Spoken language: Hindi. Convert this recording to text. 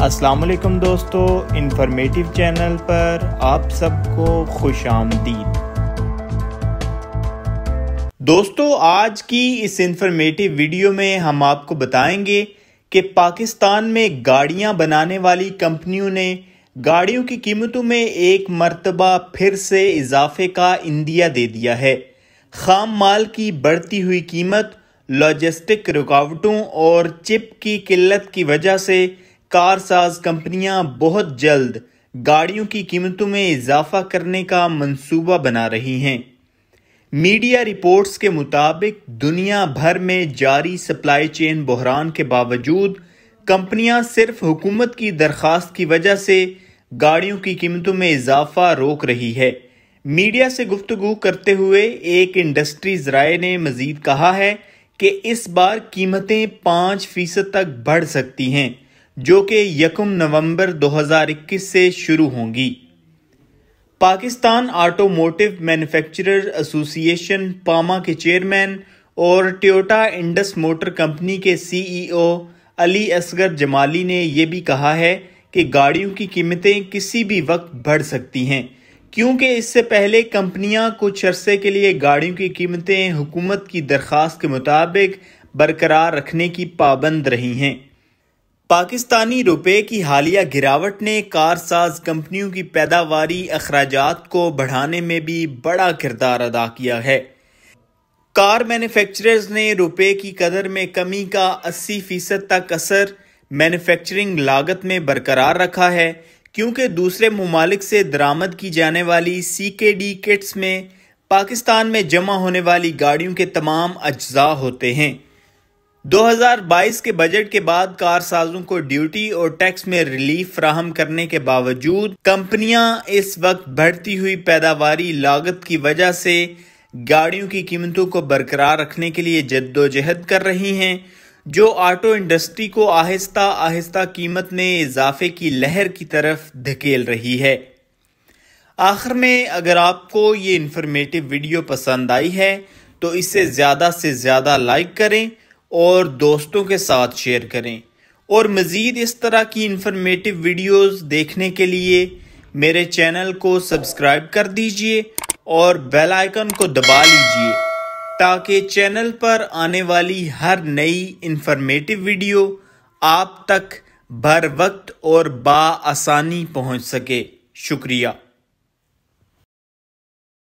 वालेकुम दोस्तों इन्फॉर्मेटिव चैनल पर आप सबको खुश आमदीद दोस्तों आज की इस इन्फॉर्मेटिव वीडियो में हम आपको बताएंगे कि पाकिस्तान में गाड़ियां बनाने वाली कंपनियों ने गाड़ियों की कीमतों में एक मरतबा फिर से इजाफे का इंदिया दे दिया है खाम माल की बढ़ती हुई कीमत लॉजिस्टिक रुकावटों और चिप की किल्लत की वजह से कारसाज कंपनियां बहुत जल्द गाड़ियों की कीमतों में इजाफा करने का मंसूबा बना रही हैं मीडिया रिपोर्ट्स के मुताबिक दुनिया भर में जारी सप्लाई चेन बहरान के बावजूद कंपनियां सिर्फ हुकूमत की दरख्वास्त की वजह से गाड़ियों की कीमतों में इजाफा रोक रही है मीडिया से गुफ्तु करते हुए एक इंडस्ट्री जराए ने मजीद कहा है कि इस बार कीमतें पाँच फीसद तक बढ़ सकती हैं जो कि यकम नवंबर 2021 से शुरू होंगी Pakistan automotive manufacturer association PAMA के चेयरमैन और टोयोटा इंडस मोटर कंपनी के सीईओ अली असगर जमाली ने यह भी कहा है कि गाड़ियों की कीमतें किसी भी वक्त बढ़ सकती हैं क्योंकि इससे पहले कंपनियां कुछ अरसे के लिए गाड़ियों की कीमतें हुकूमत की दरख्वास्त के मुताबिक बरकरार रखने की पाबंद रही हैं पाकिस्तानी रुपए की हालिया गिरावट ने कारसाज कंपनियों की पैदावारी अखराज को बढ़ाने में भी बड़ा किरदार अदा किया है कार मैन्युफैक्चरर्स ने रुपए की कदर में कमी का 80 फीसद तक असर मैन्युफैक्चरिंग लागत में बरकरार रखा है क्योंकि दूसरे ममालिक से दरामद की जाने वाली सी के डी किट्स में पाकिस्तान में जमा होने वाली गाड़ियों के तमाम अज्जा होते हैं 2022 के बजट के बाद कारसाजों को ड्यूटी और टैक्स में रिलीफ फ्राहम करने के बावजूद कंपनियां इस वक्त बढ़ती हुई पैदावारी लागत की वजह से गाड़ियों की कीमतों को बरकरार रखने के लिए जद्दोजहद कर रही हैं जो ऑटो इंडस्ट्री को आहिस्ता आहिस्ता कीमत में इजाफे की लहर की तरफ धकेल रही है आखिर में अगर आपको ये इन्फॉर्मेटिव वीडियो पसंद आई है तो इसे ज़्यादा से ज़्यादा लाइक करें और दोस्तों के साथ शेयर करें और मज़ीद इस तरह की इन्फॉर्मेटिव वीडियोस देखने के लिए मेरे चैनल को सब्सक्राइब कर दीजिए और बेल आइकन को दबा लीजिए ताकि चैनल पर आने वाली हर नई इंफॉर्मेटिव वीडियो आप तक बर वक्त और बासानी पहुंच सके शुक्रिया